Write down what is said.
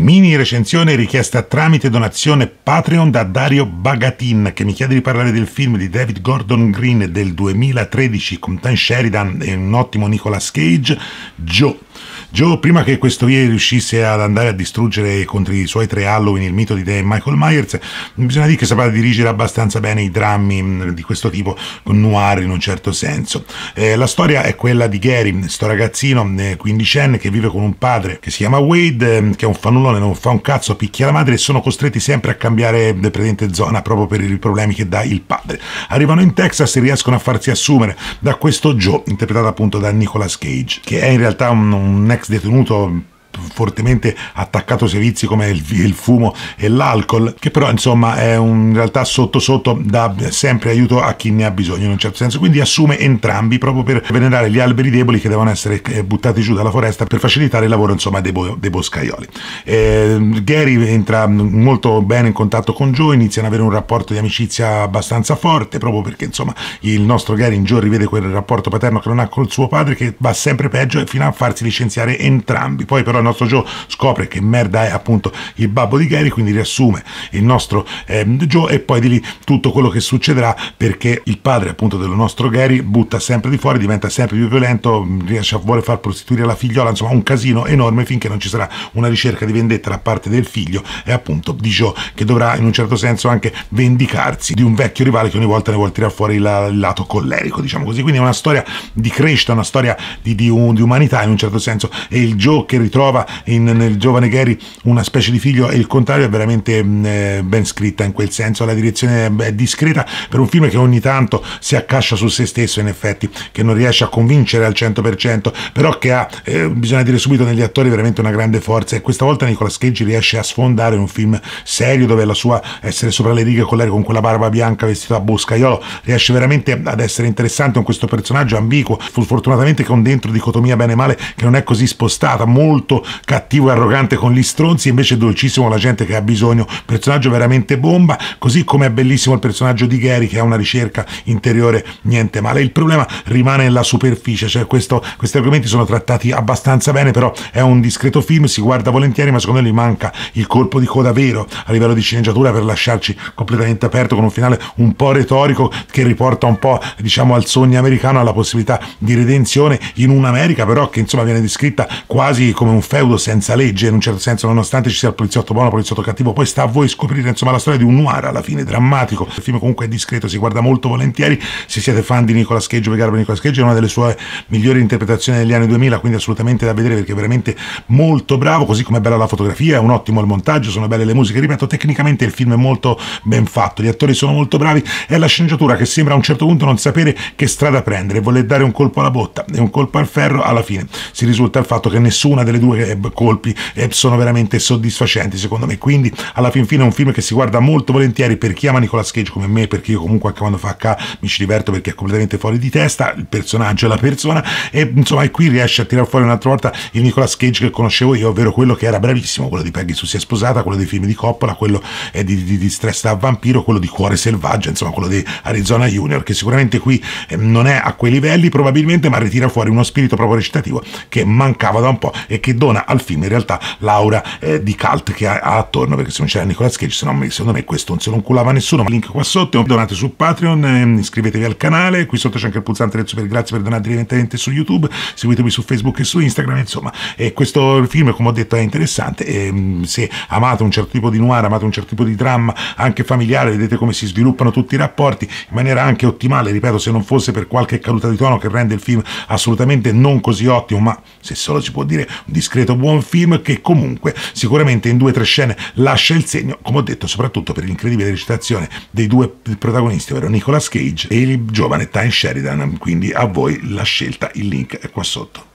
Mini recensione richiesta tramite donazione Patreon da Dario Bagatin che mi chiede di parlare del film di David Gordon Green del 2013 con Tan Sheridan e un ottimo Nicolas Cage, Joe. Joe, prima che questo ieri riuscisse ad andare a distruggere contro i suoi tre Halloween il mito di Dave Michael Myers, bisogna dire che sapeva dirigere abbastanza bene i drammi mm, di questo tipo, con noir in un certo senso. Eh, la storia è quella di Gary, sto ragazzino eh, quindicenne che vive con un padre che si chiama Wade, eh, che è un fannullone, non fa un cazzo, picchia la madre e sono costretti sempre a cambiare eh, presente zona proprio per i problemi che dà il padre. Arrivano in Texas e riescono a farsi assumere da questo Joe, interpretato appunto da Nicolas Cage, che è in realtà un, un ex detenuto fortemente attaccato servizi come il, il fumo e l'alcol, che però insomma è un, in realtà sotto sotto dà sempre aiuto a chi ne ha bisogno in un certo senso, quindi assume entrambi proprio per venerare gli alberi deboli che devono essere eh, buttati giù dalla foresta per facilitare il lavoro insomma dei, bo dei boscaioli. Eh, Gary entra molto bene in contatto con Joe, iniziano ad avere un rapporto di amicizia abbastanza forte proprio perché insomma il nostro Gary in Joe rivede quel rapporto paterno che non ha col suo padre che va sempre peggio fino a farsi licenziare entrambi, poi però non nostro Joe scopre che merda è appunto il babbo di Gary, quindi riassume il nostro eh, Joe e poi di lì tutto quello che succederà perché il padre appunto del nostro Gary butta sempre di fuori, diventa sempre più violento, riesce a vuole far prostituire la figliola, insomma un casino enorme finché non ci sarà una ricerca di vendetta da parte del figlio e appunto di Joe che dovrà in un certo senso anche vendicarsi di un vecchio rivale che ogni volta ne vuol tirare fuori la, il lato collerico, diciamo così. Quindi è una storia di crescita, una storia di, di, un, di umanità in un certo senso e il Joe che ritrova trova in, nel giovane Gary una specie di figlio e il contrario è veramente mh, mm, eh, ben scritta in quel senso, la direzione è discreta per un film che ogni tanto si accascia su se stesso in effetti, che non riesce a convincere al 100%, però che ha, eh, bisogna dire subito, negli attori veramente una grande forza e questa volta Nicola Cage riesce a sfondare un film serio dove la sua essere sopra le righe con, lei con quella barba bianca vestita a boscaiolo riesce veramente ad essere interessante con questo personaggio ambiguo, fortunatamente con dentro dicotomia bene male che non è così spostata, molto cattivo e arrogante con gli stronzi, invece è dolcissimo la gente che ha bisogno. Personaggio veramente bomba, così come è bellissimo il personaggio di Gary che ha una ricerca interiore niente male. Il problema rimane nella superficie, cioè questo, questi argomenti sono trattati abbastanza bene, però è un discreto film, si guarda volentieri, ma secondo me gli manca il colpo di coda vero a livello di sceneggiatura per lasciarci completamente aperto con un finale un po' retorico che riporta un po' diciamo al sogno americano, alla possibilità di redenzione in un'America però che insomma viene descritta quasi come un feudo senza legge in un certo senso nonostante ci sia il poliziotto buono, il poliziotto cattivo poi sta a voi scoprire insomma la storia di un noir alla fine drammatico il film comunque è discreto si guarda molto volentieri se siete fan di Nicola Scheggio, Vegaro per Nicolas Cage è una delle sue migliori interpretazioni degli anni 2000 quindi assolutamente da vedere perché è veramente molto bravo così come è bella la fotografia è un ottimo il montaggio sono belle le musiche ripeto tecnicamente il film è molto ben fatto gli attori sono molto bravi è la sceneggiatura che sembra a un certo punto non sapere che strada prendere voler dare un colpo alla botta e un colpo al ferro alla fine si risulta il fatto che nessuna delle due eh, colpi e eh, sono veramente soddisfacenti secondo me quindi alla fin fine è un film che si guarda molto volentieri per chi ama Nicolas Cage come me perché io comunque anche quando fa H mi ci diverto perché è completamente fuori di testa il personaggio è la persona e insomma e qui riesce a tirar fuori un'altra volta il Nicolas Cage che conoscevo io ovvero quello che era bravissimo quello di Peggy su si è sposata quello dei film di Coppola quello eh, di, di, di Stress da Vampiro quello di Cuore Selvaggio insomma quello di Arizona Junior che sicuramente qui non è a quei livelli probabilmente ma ritira fuori uno spirito proprio recitativo che mancava da un po' e che dopo persona al film in realtà l'aura eh, di cult che ha, ha, attorno perché se non c'era Nicolas Cage se no, secondo me questo non se non culava nessuno link qua sotto donate su Patreon eh, iscrivetevi al canale qui sotto c'è anche il pulsante del super grazie per donare direttamente su YouTube seguitemi su Facebook e su Instagram insomma eh, questo film come ho detto è interessante e, ehm, se amate un certo tipo di noir amate un certo tipo di dramma anche familiare vedete come si sviluppano tutti i rapporti in maniera anche ottimale ripeto se non fosse per qualche caduta di tono che rende il film assolutamente non così ottimo ma se solo si può dire un discreto discreto buon film che comunque sicuramente in due o tre scene lascia il segno, come ho detto, soprattutto per l'incredibile recitazione dei due protagonisti, ovvero Nicolas Cage e il giovane Time Sheridan. Quindi a voi la scelta, il link è qua sotto.